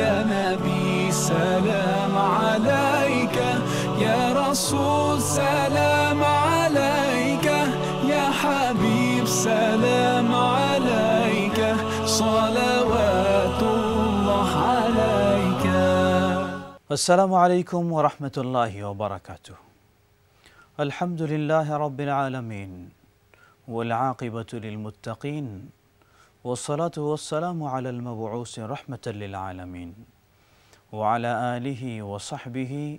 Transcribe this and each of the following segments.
يا نبي سلام عليك يا رسول سلام عليك يا حبيب سلام عليك صلوات الله عليك السلام عليكم ورحمة الله وبركاته الحمد لله رب العالمين والعاقبة للمتقين والصلاة والسلام على المبعوث رحمة للعالمين وعلى آله وصحبه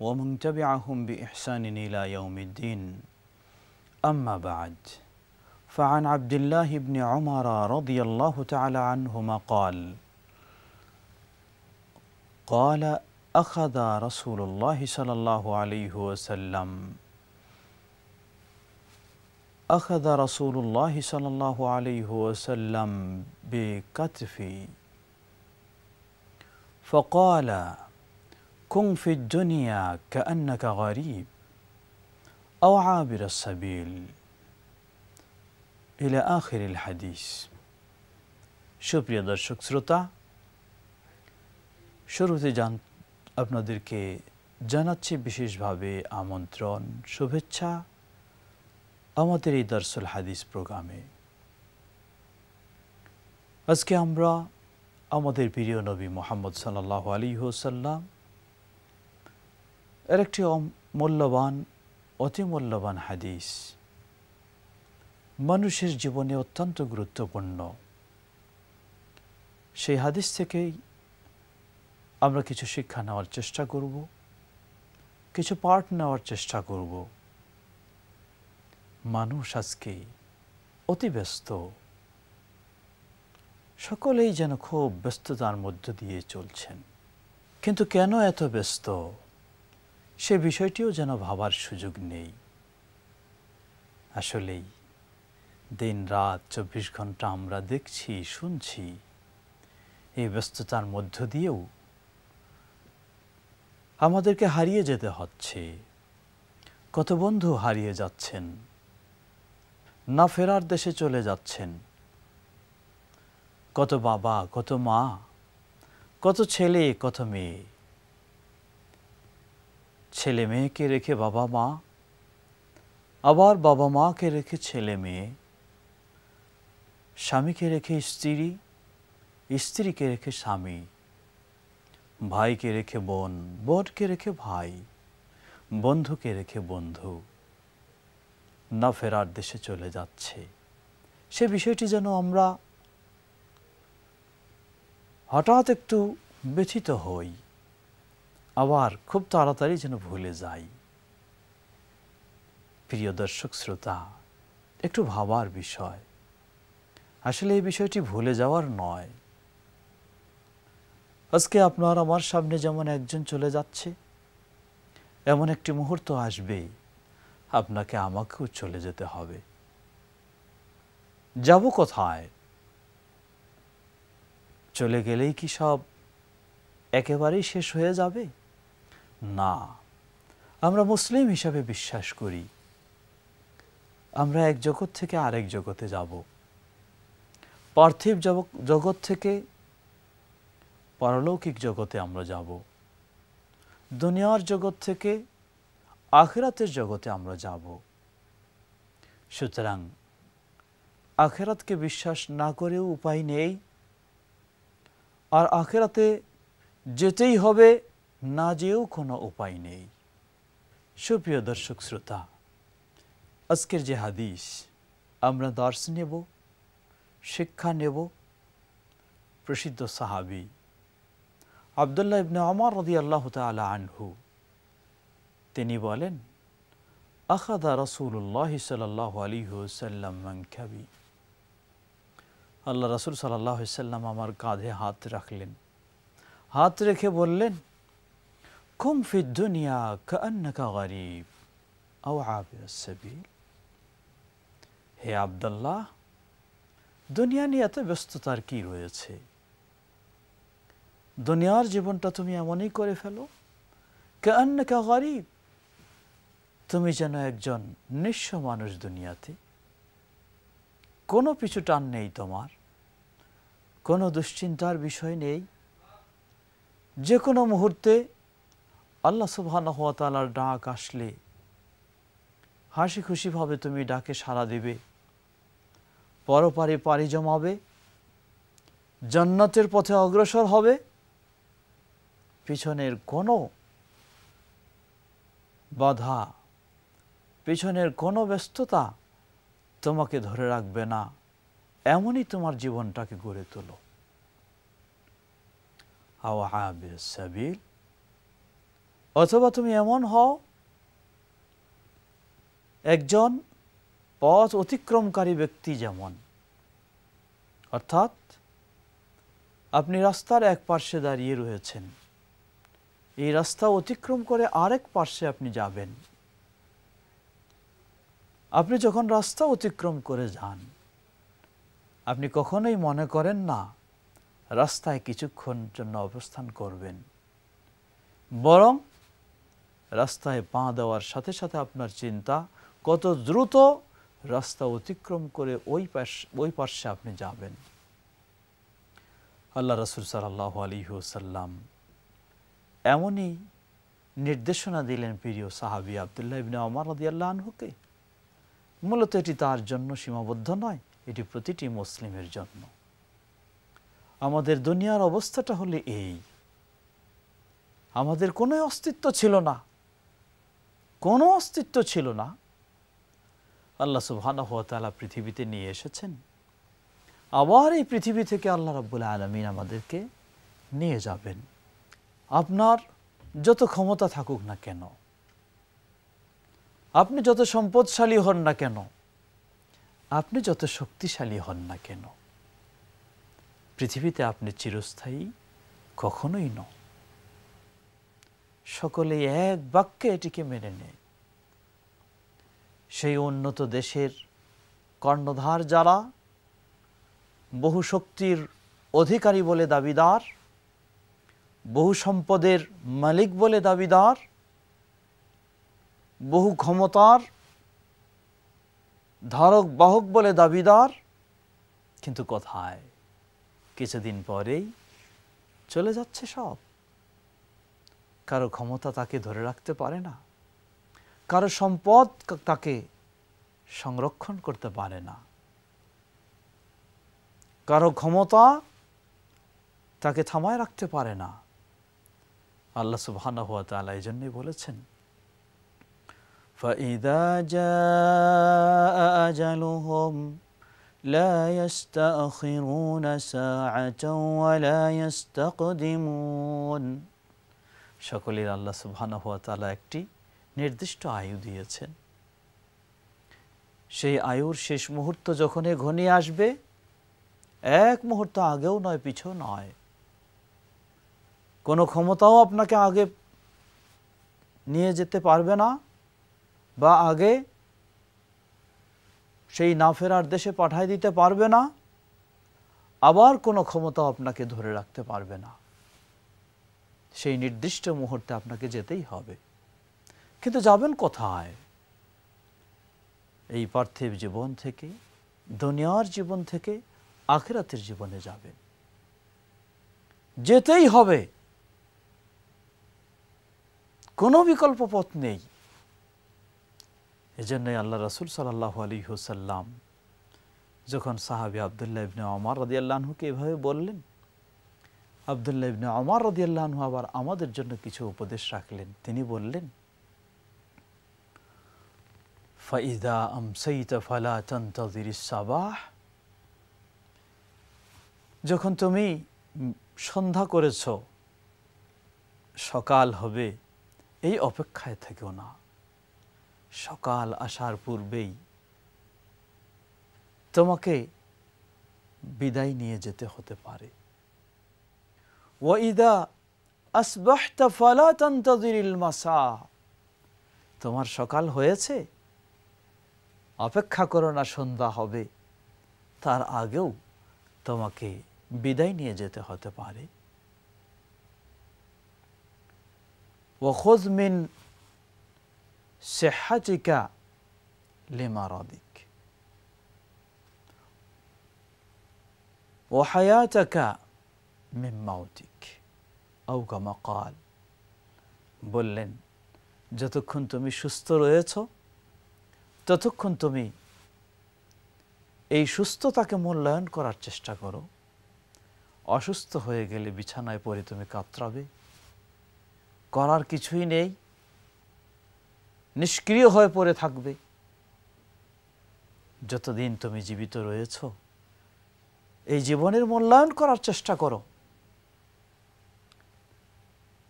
ومن تبعهم بإحسان إلى يوم الدين أما بعد فعن عبد الله بن عمر رضي الله تعالى عنهما قال قال أخذ رسول الله صلى الله عليه وسلم أخذ رسول الله صلى الله عليه وسلم بكتفي فقال كن في الدنيا كأنك غريب أو عابر السبيل إلى آخر الحديث সুপ্রিয় দর্শক جان শুরুতে ديركي جانتشي بشيش بابي آمونترون শুভেচ্ছা আমাদের এই দর্শল হাদিস প্রোগ্রামে আজকে আমরা আমাদের প্রিয় নবী মোহাম্মদ সাল্লাহ আলী হুসাল্লাম এর একটি মূল্যবান অতি মূল্যবান হাদিস মানুষের জীবনে অত্যন্ত গুরুত্বপূর্ণ সেই হাদিস থেকেই আমরা কিছু শিক্ষা নেওয়ার চেষ্টা করব কিছু পাঠ নেওয়ার চেষ্টা করবো মানুষ আজকে অতি ব্যস্ত সকলেই যেন খুব ব্যস্ততার মধ্য দিয়ে চলছেন কিন্তু কেন এত ব্যস্ত সে বিষয়টিও যেন ভাবার সুযোগ নেই আসলেই দিন রাত চব্বিশ ঘন্টা আমরা দেখছি শুনছি এই ব্যস্ততার মধ্য দিয়েও আমাদেরকে হারিয়ে যেতে হচ্ছে কত বন্ধু হারিয়ে যাচ্ছেন না ফেরার দেশে চলে যাচ্ছেন কত বাবা কত মা কত ছেলে কত মেয়ে ছেলে মেয়েকে রেখে বাবা মা আবার বাবা মাকে রেখে ছেলে মেয়ে স্বামীকে রেখে স্ত্রী স্ত্রীকে রেখে স্বামী ভাইকে রেখে বোন বোনকে রেখে ভাই বন্ধুকে রেখে বন্ধু না ফেরার দেশে চলে যাচ্ছে সে বিষয়টি যেন আমরা হঠাৎ একটু ব্যথিত হই আবার খুব তাড়াতাড়ি যেন ভুলে যাই প্রিয় দর্শক শ্রোতা একটু ভাবার বিষয় আসলে এই বিষয়টি ভুলে যাওয়ার নয় আজকে আপনার আমার সামনে যেমন একজন চলে যাচ্ছে এমন একটি মুহূর্ত আসবে আপনাকে আমাকেও চলে যেতে হবে যাব কোথায় চলে গেলেই কি সব একেবারেই শেষ হয়ে যাবে না আমরা মুসলিম হিসাবে বিশ্বাস করি আমরা এক জগৎ থেকে আরেক জগতে যাব পার্থিব জগৎ থেকে পারলৌকিক জগতে আমরা যাব দুনিয়ার জগৎ থেকে আখেরাতের জগতে আমরা যাব সুতরাং আখেরাতকে বিশ্বাস না করেও উপায় নেই আর আখেরাতে যেতেই হবে না যেও কোনো উপায় নেই সুপ্রিয় দর্শক শ্রোতা আজকের যে হাদিস আমরা দর্শ নেব শিক্ষা নেব প্রসিদ্ধ সাহাবি আবদুল্লাহ ইবনে আমার রদি আল্লাহ তালা আনহু তিনি বলেন আখাদা রসুল্লাহ সাল্লাহ আলী হুসাল্লাম মাংখাবি আল্লাহ রসুল সাল্লাহ সাল্লাম আমার কাঁধে হাত রাখলেন হাত রেখে বললেন খুম ফিদ্দুনিয়া কান্নাকা গরিব আও আবির হে আবদাল্লাহ দুনিয়া নিয়ে এত ব্যস্ততার কি রয়েছে দুনিয়ার জীবনটা তুমি এমনই করে ফেলো কান্নাকা গরিব তুমি যেন একজন নিঃস্ব মানুষ দুনিয়াতে কোনো পিছু টান নেই তোমার কোনো দুশ্চিন্তার বিষয় নেই যে কোনো মুহূর্তে আল্লাহ সুবাহানহতালার ডাক আসলে হাসি খুশিভাবে তুমি ডাকে সাড়া দিবে পরপারে পাড়ি জমাবে জন্নতের পথে অগ্রসর হবে পিছনের কোনো বাধা পেছনের কোনো ব্যস্ততা তোমাকে ধরে রাখবে না এমনই তোমার জীবনটাকে গড়ে তোলো সাবিল অথবা তুমি এমন হও একজন পথ অতিক্রমকারী ব্যক্তি যেমন অর্থাৎ আপনি রাস্তার এক পার্শ্বে দাঁড়িয়ে রয়েছেন এই রাস্তা অতিক্রম করে আরেক পার্শ্বে আপনি যাবেন আপনি যখন রাস্তা অতিক্রম করে যান আপনি কখনোই মনে করেন না রাস্তায় কিছুক্ষণ জন্য অবস্থান করবেন বরং রাস্তায় পা দেওয়ার সাথে সাথে আপনার চিন্তা কত দ্রুত রাস্তা অতিক্রম করে ওই পাশ ওই পার্শ্বে আপনি যাবেন আল্লাহ রসুল সাল্লাহ আলী হুসাল্লাম এমনই নির্দেশনা দিলেন প্রিয় সাহাবি আবদুল্লাহ ইবিন আমার রদি আল্লাহ আনহুকে মূলত এটি তার জন্য সীমাবদ্ধ নয় এটি প্রতিটি মুসলিমের জন্য আমাদের দুনিয়ার অবস্থাটা হলে এই আমাদের কোনো অস্তিত্ব ছিল না কোনো অস্তিত্ব ছিল না আল্লাহ সুবাহানহতালা পৃথিবীতে নিয়ে এসেছেন আবার এই পৃথিবী থেকে আল্লাহ রাবুল আলমিন আমাদেরকে নিয়ে যাবেন আপনার যত ক্ষমতা থাকুক না কেন আপনি যত সম্পদশালী হন না কেন আপনি যত শক্তিশালী হন না কেন পৃথিবীতে আপনি চিরস্থায়ী কখনোই ন সকলে এক বাক্যে এটিকে মেনে নেয় সেই উন্নত দেশের কর্ণধার যারা বহু শক্তির অধিকারী বলে দাবিদার বহু সম্পদের মালিক বলে দাবিদার বহু ক্ষমতার ধারক বাহক বলে দাবিদার কিন্তু কথায় কিছুদিন পরেই চলে যাচ্ছে সব কারো ক্ষমতা তাকে ধরে রাখতে পারে না কারো সম্পদ তাকে সংরক্ষণ করতে পারে না কারো ক্ষমতা তাকে থামায় রাখতে পারে না আল্লাহ সুবাহ এই জন্যই বলেছেন فإذا جاء أجلهم لا يستأخرون ساعة ولا يستقدمون সকলের আল্লাহ ওয়া তাআলা একটি নির্দিষ্ট আয়ু দিয়েছেন সেই আয়ুর শেষ মুহূর্ত যখনই ঘনিয়ে আসবে এক মুহূর্ত আগেও নয় পিছু নয় কোনো ক্ষমতাও আপনাকে আগে নিয়ে যেতে পারবে না বা আগে সেই না ফেরার দেশে পাঠায় দিতে পারবে না আবার কোনো ক্ষমতা আপনাকে ধরে রাখতে পারবে না সেই নির্দিষ্ট মুহূর্তে আপনাকে যেতেই হবে কিন্তু যাবেন কোথায় এই পার্থিব জীবন থেকে দুনিয়ার জীবন থেকে আখেরাতের জীবনে যাবেন যেতেই হবে কোনো বিকল্প পথ নেই এজন্যই আল্লাহ রসুল সাল্লাহ আলী হুসাল্লাম যখন সাহাবি আবদুল্লাহ ইবনে অমর রদিয়াল্লাহকে এভাবে বললেন আবদুল্লাহ ইবনে অমর রদিয়াল্লাহ আবার আমাদের জন্য কিছু উপদেশ রাখলেন তিনি বললেন ফাইদা আমসাইত ফালা তন্তির সাবাহ যখন তুমি সন্ধ্যা করেছ সকাল হবে এই অপেক্ষায় থেকেও না সকাল আসার পূর্বেই তোমাকে বিদায় নিয়ে যেতে হতে পারে ওয়াইদা তোমার সকাল হয়েছে অপেক্ষা করো না সন্ধ্যা হবে তার আগেও তোমাকে বিদায় নিয়ে যেতে হতে পারে ওখোজ মিন বললেন যতক্ষণ তুমি সুস্থ রয়েছ ততক্ষণ তুমি এই সুস্থতাকে মূল্যায়ন করার চেষ্টা করো অসুস্থ হয়ে গেলে বিছানায় পড়ে তুমি কাতরাবে করার কিছুই নেই নিষ্ক্রিয় হয়ে পড়ে থাকবে যতদিন তুমি জীবিত রয়েছ এই জীবনের মূল্যায়ন করার চেষ্টা করো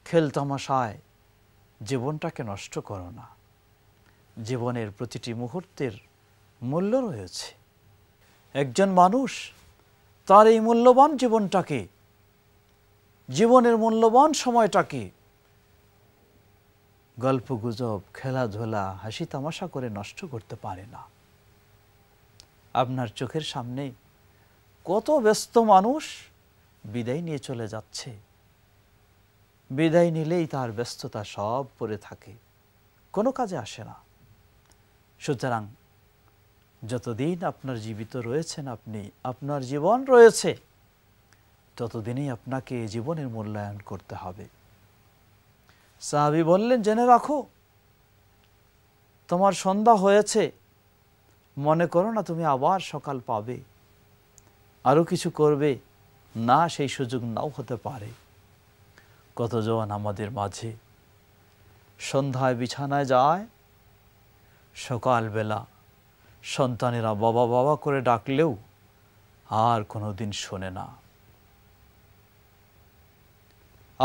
খেলতামাশায় জীবনটাকে নষ্ট করো না জীবনের প্রতিটি মুহূর্তের মূল্য রয়েছে একজন মানুষ তার এই মূল্যবান জীবনটাকে জীবনের মূল্যবান সময়টাকে গল্প গুজব খেলাধুলা হাসি তামাশা করে নষ্ট করতে পারে না আপনার চোখের সামনে কত ব্যস্ত মানুষ বিদায় নিয়ে চলে যাচ্ছে বিদায় নিলেই তার ব্যস্ততা সব পরে থাকে কোনো কাজে আসে না সুতরাং যতদিন আপনার জীবিত রয়েছেন আপনি আপনার জীবন রয়েছে ততদিনই আপনাকে জীবনের মূল্যায়ন করতে হবে সাহাবি বললেন জেনে রাখো তোমার সন্ধ্যা হয়েছে মনে করো না তুমি আবার সকাল পাবে আরও কিছু করবে না সেই সুযোগ নাও হতে পারে কতজন আমাদের মাঝে সন্ধ্যায় বিছানায় যায় সকালবেলা সন্তানেরা বাবা বাবা করে ডাকলেও আর কোনো দিন শোনে না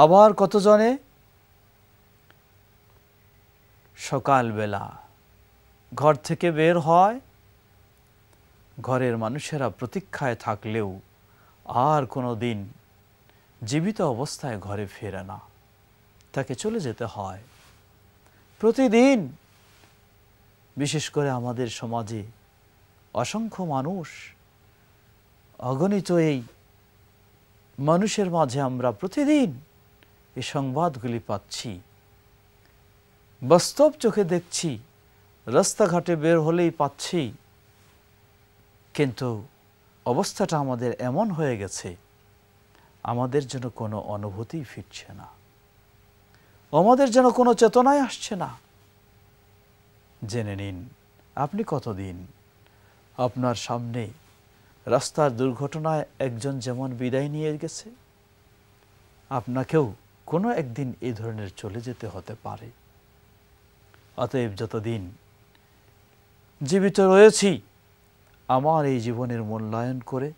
আবার কতজনে সকালবেলা ঘর থেকে বের হয় ঘরের মানুষেরা প্রতীক্ষায় থাকলেও আর কোনো দিন জীবিত অবস্থায় ঘরে ফেরে না তাকে চলে যেতে হয় প্রতিদিন বিশেষ করে আমাদের সমাজে অসংখ্য মানুষ অগণিত এই মানুষের মাঝে আমরা প্রতিদিন এই সংবাদগুলি পাচ্ছি বাস্তব চোখে দেখছি রাস্তাঘাটে বের হলেই পাচ্ছি কিন্তু অবস্থাটা আমাদের এমন হয়ে গেছে আমাদের যেন কোনো অনুভূতি ফিরছে না আমাদের যেন কোনো চেতনায় আসছে না জেনে নিন আপনি কতদিন আপনার সামনে রাস্তার দুর্ঘটনায় একজন যেমন বিদায় নিয়ে গেছে আপনাকেও কোনো একদিন এই ধরনের চলে যেতে হতে পারে অতএব যতদিন জীবিত রয়েছি আমার এই জীবনের মূল্যায়ন করে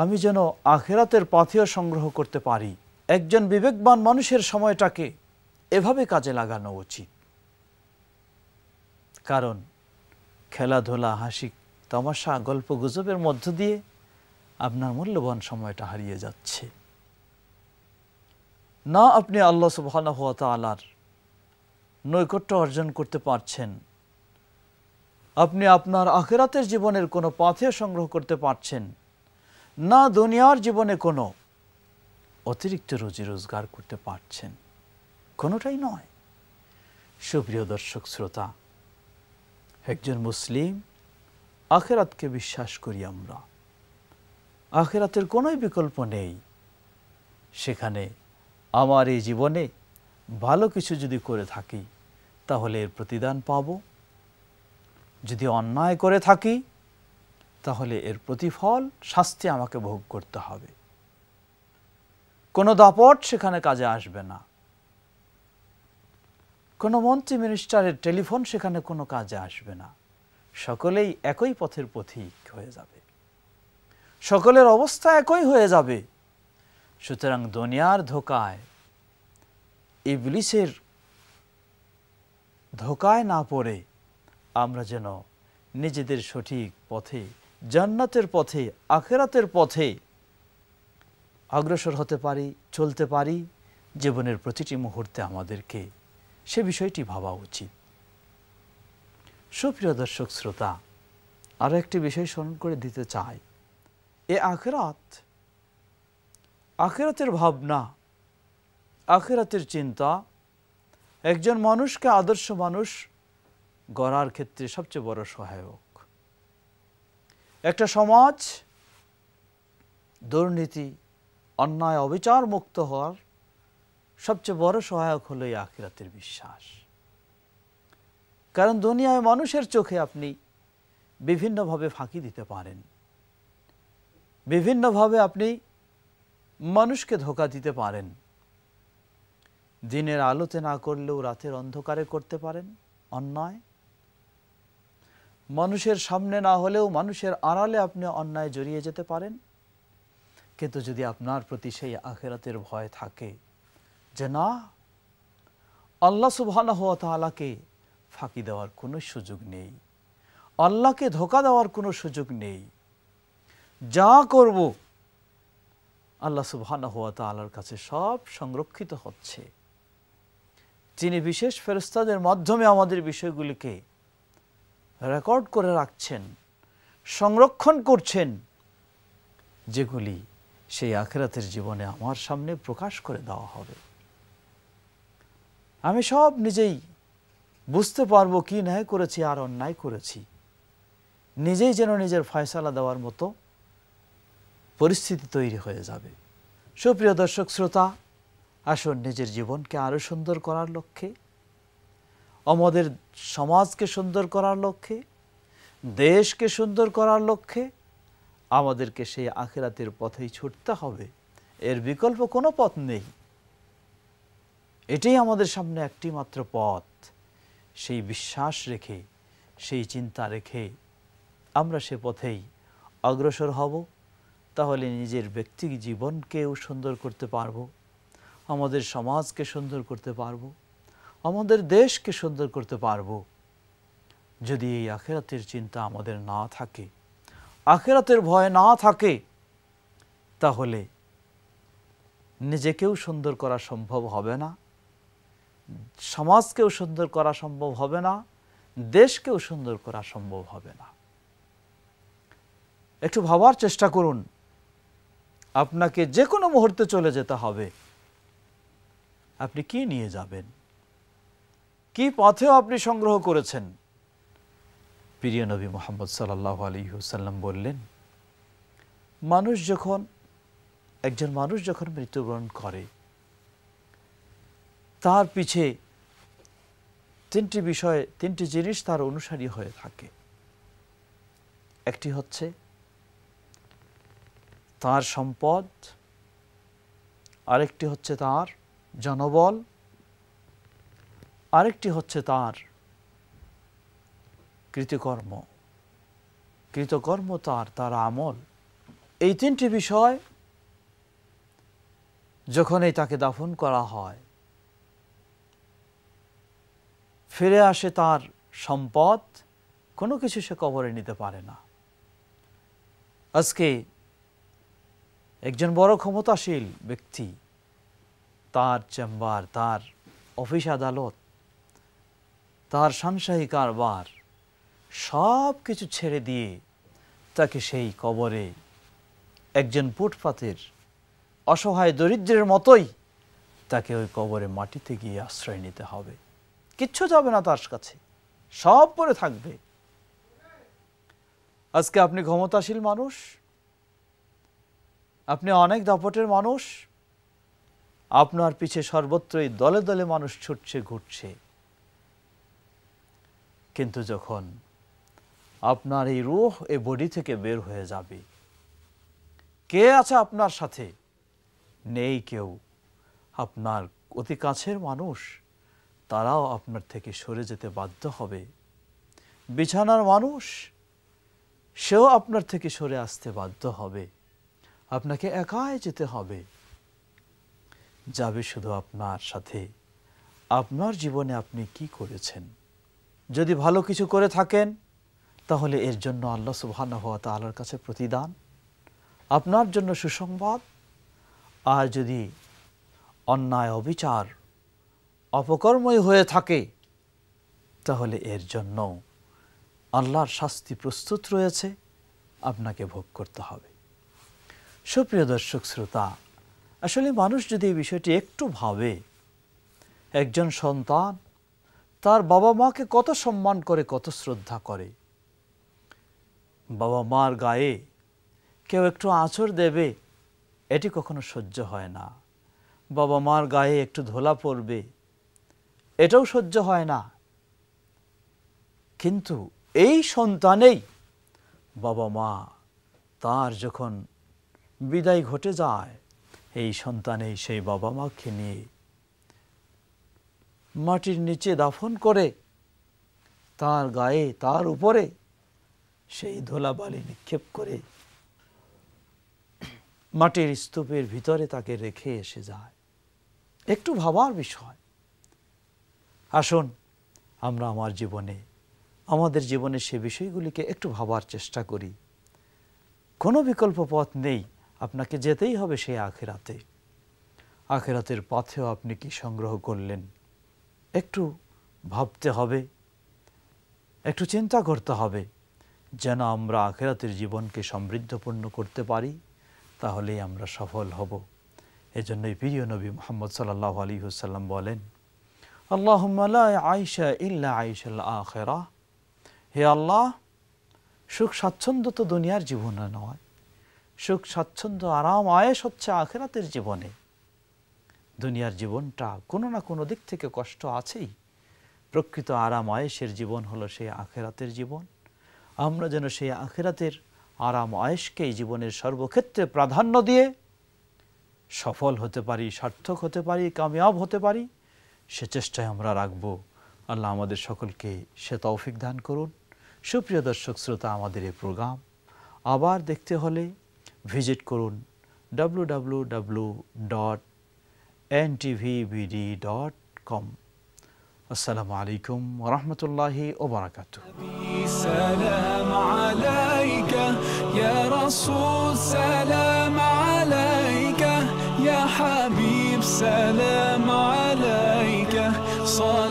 আমি যেন আখেরাতের পাথিও সংগ্রহ করতে পারি একজন বিবেকবান মানুষের সময়টাকে এভাবে কাজে লাগানো উচিত কারণ খেলাধুলা হাসি তামাশা গল্প গুজবের মধ্য দিয়ে আপনার মূল্যবান সময়টা হারিয়ে যাচ্ছে না আপনি আল্লাহ সুবাহ আলার নৈকট্য অর্জন করতে পারছেন আপনি আপনার আখেরাতের জীবনের কোনো পাথে সংগ্রহ করতে পারছেন না দুনিয়ার জীবনে কোনো অতিরিক্ত রুজি রোজগার করতে পারছেন কোনোটাই নয় সুপ্রিয় দর্শক শ্রোতা একজন মুসলিম আখেরাতকে বিশ্বাস করি আমরা আখেরাতের কোনোই বিকল্প নেই সেখানে আমার এই জীবনে ভালো কিছু যদি করে থাকি তাহলে এর প্রতিদান পাব যদি অন্যায় করে থাকি তাহলে এর প্রতিফল শাস্তি আমাকে ভোগ করতে হবে কোনো দাপট সেখানে কাজে আসবে না কোনো মন্ত্রী মিনিস্টারের টেলিফোন সেখানে কোনো কাজে আসবে না সকলেই একই পথের পথিক হয়ে যাবে সকলের অবস্থা একই হয়ে যাবে সুতরাং দুনিয়ার ধোকায় ইবলিসের ধোকায় না পড়ে আমরা যেন নিজেদের সঠিক পথে জান্নাতের পথে আখেরাতের পথে অগ্রসর হতে পারি চলতে পারি জীবনের প্রতিটি মুহূর্তে আমাদেরকে সে বিষয়টি ভাবা উচিত সুপ্রিয় দর্শক শ্রোতা আরও একটি বিষয় স্মরণ করে দিতে চাই এ আখেরাত আখেরাতের ভাবনা আখেরাতের চিন্তা একজন মানুষকে আদর্শ মানুষ গড়ার ক্ষেত্রে সবচেয়ে বড় সহায়ক একটা সমাজ দুর্নীতি অন্যায় অবিচার মুক্ত হওয়ার সবচেয়ে বড় সহায়ক হলো এই আখিরাতের বিশ্বাস কারণ দুনিয়ায় মানুষের চোখে আপনি বিভিন্নভাবে ফাঁকি দিতে পারেন বিভিন্নভাবে আপনি মানুষকে ধোকা দিতে পারেন দিনের আলোতে না করলেও রাতের অন্ধকারে করতে পারেন অন্যায় মানুষের সামনে না হলেও মানুষের আড়ালে আপনি অন্যায় জড়িয়ে যেতে পারেন কিন্তু যদি আপনার প্রতি সেই আখেরাতের ভয় থাকে যে না আল্লাহ সুবহানা হওয়া তালাকে ফাঁকি দেওয়ার কোনো সুযোগ নেই আল্লাহকে ধোকা দেওয়ার কোনো সুযোগ নেই যা করব আল্লাহ সুবহানা হওয়া তালার কাছে সব সংরক্ষিত হচ্ছে যিনি বিশেষ ফেরস্তাদের মাধ্যমে আমাদের বিষয়গুলিকে রেকর্ড করে রাখছেন সংরক্ষণ করছেন যেগুলি সেই আখেরাতের জীবনে আমার সামনে প্রকাশ করে দেওয়া হবে আমি সব নিজেই বুঝতে পারবো কি ন্যায় করেছি আর অন্যায় করেছি নিজেই যেন নিজের ফয়সালা দেওয়ার মতো পরিস্থিতি তৈরি হয়ে যাবে সুপ্রিয় দর্শক শ্রোতা আসুন নিজের জীবনকে আরও সুন্দর করার লক্ষ্যে আমাদের সমাজকে সুন্দর করার লক্ষ্যে দেশকে সুন্দর করার লক্ষ্যে আমাদেরকে সেই আখেরাতের পথেই ছুটতে হবে এর বিকল্প কোনো পথ নেই এটাই আমাদের সামনে একটি মাত্র পথ সেই বিশ্বাস রেখে সেই চিন্তা রেখে আমরা সে পথেই অগ্রসর হব তাহলে নিজের ব্যক্তি জীবনকেও সুন্দর করতে পারবো আমাদের সমাজকে সুন্দর করতে পারবো আমাদের দেশকে সুন্দর করতে পারবো যদি এই আখেরাতের চিন্তা আমাদের না থাকে আখেরাতের ভয় না থাকে তাহলে নিজেকেও সুন্দর করা সম্ভব হবে না সমাজকেও সুন্দর করা সম্ভব হবে না দেশকেও সুন্দর করা সম্ভব হবে না একটু ভাবার চেষ্টা করুন আপনাকে যে কোনো মুহূর্তে চলে যেতে হবে আপনি কি নিয়ে যাবেন কি পথেও আপনি সংগ্রহ করেছেন প্রিয় নবী মোহাম্মদ সাল্লাহ আলী হুসাল্লাম বললেন মানুষ যখন একজন মানুষ যখন মৃত্যুবরণ করে তার পিছে তিনটি বিষয়ে তিনটি জিনিস তার অনুসারী হয়ে থাকে একটি হচ্ছে তার সম্পদ আরেকটি হচ্ছে তার জনবল আরেকটি হচ্ছে তার কৃতকর্ম কৃতকর্ম তার তার আমল এই তিনটি বিষয় যখনই তাকে দাফন করা হয় ফিরে আসে তার সম্পদ কোনো কিছু সে কবরে নিতে পারে না আজকে একজন বড় ক্ষমতাশীল ব্যক্তি তার চেম্বার তার অফিস আদালত তার সাংসারিক কারবার সব কিছু ছেড়ে দিয়ে তাকে সেই কবরে একজন ফুটপাতের অসহায় দরিদ্রের মতোই তাকে ওই কবরে মাটিতে গিয়ে আশ্রয় নিতে হবে কিচ্ছু যাবে না তার কাছে সব পরে থাকবে আজকে আপনি ক্ষমতাশীল মানুষ আপনি অনেক দাপটের মানুষ আপনার পিছে সর্বত্রই দলে দলে মানুষ ছুটছে ঘুরছে কিন্তু যখন আপনার এই রোহ এ বডি থেকে বের হয়ে যাবে কে আছে আপনার সাথে নেই কেউ আপনার অতি কাছের মানুষ তারাও আপনার থেকে সরে যেতে বাধ্য হবে বিছানার মানুষ সেও আপনার থেকে সরে আসতে বাধ্য হবে আপনাকে একাই যেতে হবে যাবে শুধু আপনার সাথে আপনার জীবনে আপনি কি করেছেন যদি ভালো কিছু করে থাকেন তাহলে এর জন্য আল্লাহ সুবহান হওয়া তাল্লার কাছে প্রতিদান আপনার জন্য সুসংবাদ আর যদি অন্যায় অবিচার অপকর্মই হয়ে থাকে তাহলে এর জন্য আল্লাহর শাস্তি প্রস্তুত রয়েছে আপনাকে ভোগ করতে হবে সুপ্রিয় দর্শক শ্রোতা আসলে মানুষ যদি এই বিষয়টি একটু ভাবে একজন সন্তান তার বাবা মাকে কত সম্মান করে কত শ্রদ্ধা করে বাবা মার গায়ে কেউ একটু আঁচড় দেবে এটি কখনো সহ্য হয় না বাবা মার গায়ে একটু ধোলা পড়বে এটাও সহ্য হয় না কিন্তু এই সন্তানেই বাবা মা তার যখন বিদায় ঘটে যায় এই সন্তানেই সেই বাবা মাকে নিয়ে মাটির নিচে দাফন করে তার গায়ে তার উপরে সেই ধোলাবালি নিক্ষেপ করে মাটির স্তূপের ভিতরে তাকে রেখে এসে যায় একটু ভাবার বিষয় আসুন আমরা আমার জীবনে আমাদের জীবনে সে বিষয়গুলিকে একটু ভাবার চেষ্টা করি কোনো বিকল্প পথ নেই আপনাকে যেতেই হবে সেই আখেরাতে আখেরাতের পথেও আপনি কি সংগ্রহ করলেন একটু ভাবতে হবে একটু চিন্তা করতে হবে যেন আমরা আখেরাতের জীবনকে সমৃদ্ধপূর্ণ করতে পারি তাহলেই আমরা সফল হব এজন্যই প্রিয় নবী মোহাম্মদ সাল্লাহ আলী হুসাল্লাম বলেন আল্লাহ আয়সা ইল্লা আয়সাল আখেরা হে আল্লাহ সুখ স্বাচ্ছন্দ্য তো দুনিয়ার জীবনে নয় সুখ স্বচ্ছন্দ আরাম আয়েস হচ্ছে আখেরাতের জীবনে দুনিয়ার জীবনটা কোনো না কোনো দিক থেকে কষ্ট আছেই প্রকৃত আরাম আয়েসের জীবন হলো সেই আখেরাতের জীবন আমরা যেন সেই আখেরাতের আরাম আয়েসকে জীবনের সর্বক্ষেত্রে প্রাধান্য দিয়ে সফল হতে পারি সার্থক হতে পারি কামিয়াব হতে পারি সে চেষ্টায় আমরা রাখব আল্লাহ আমাদের সকলকে সে তৌফিক দান করুন সুপ্রিয় দর্শক শ্রোতা আমাদের এই প্রোগ্রাম আবার দেখতে হলে visit Kurun www.ntvbd.com. السلام عليكم ورحمة الله وبركاته سلام عليك يا رسول سلام عليك يا حبيب سلام عليك صلاة